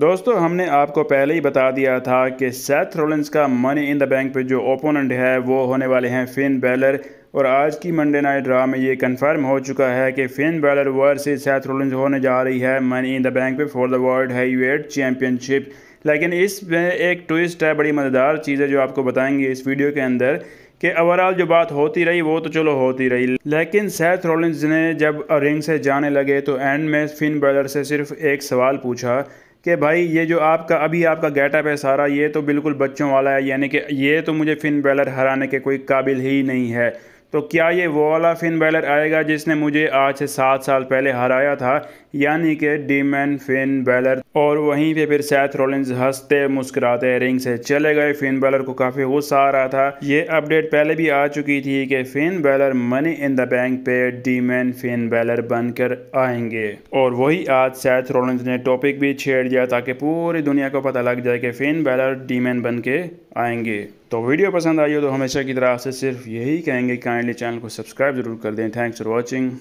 दोस्तों हमने आपको पहले ही बता दिया था कि सेथ रोलेंस का मनी इन द बैंक पे जो ओपोनेंट है वो होने वाले हैं फिन बैलर और आज की मंडे नाइट ड्रा में ये कंफर्म हो चुका है कि Finn Balor versus Seth Rollins होने जा रही है मनी इन द बैंक पे for the world heavyweight championship लेकिन इसमें एक ट्विस्ट है बड़ी मज़ेदार चीज़ है जो आपको बताएंगे इस वीडियो के अंदर कि ओवरऑल जो बात होती रही वो तो चलो होती रही लेकिन सैथ रोलिंस ने जब रिंग से जाने लगे तो एंड में फिन बैलर से सिर्फ एक सवाल पूछा कि भाई ये जो आपका अभी आपका गेटअप है सारा ये तो बिल्कुल बच्चों वाला है यानी कि ये तो मुझे फिन बैलर हराने के कोई काबिल ही नहीं है तो क्या ये वो वाला फिन बैलर आएगा जिसने मुझे आज से सात साल पहले हराया था यानी कि डीमैन फिन बैलर और वहीं पे फिर सैथ रोलिंस हंसते मुस्कुराते रिंग से चले गए फिन बैलर को काफ़ी गुस्सा आ रहा था ये अपडेट पहले भी आ चुकी थी कि Finn Balor money in the bank पे डीमैन फिन बैलर बनकर आएंगे और वही आज सैथ रोलिंस ने टॉपिक भी छेड़ दिया ताकि पूरी दुनिया को पता लग जाए कि फिन बैलर डीमैन बन के आएंगे तो वीडियो पसंद आई हो तो हमेशा की तरह से सिर्फ यही कहेंगे काइंडली चैनल को सब्सक्राइब जरूर कर दें थैंक्स फॉर वॉचिंग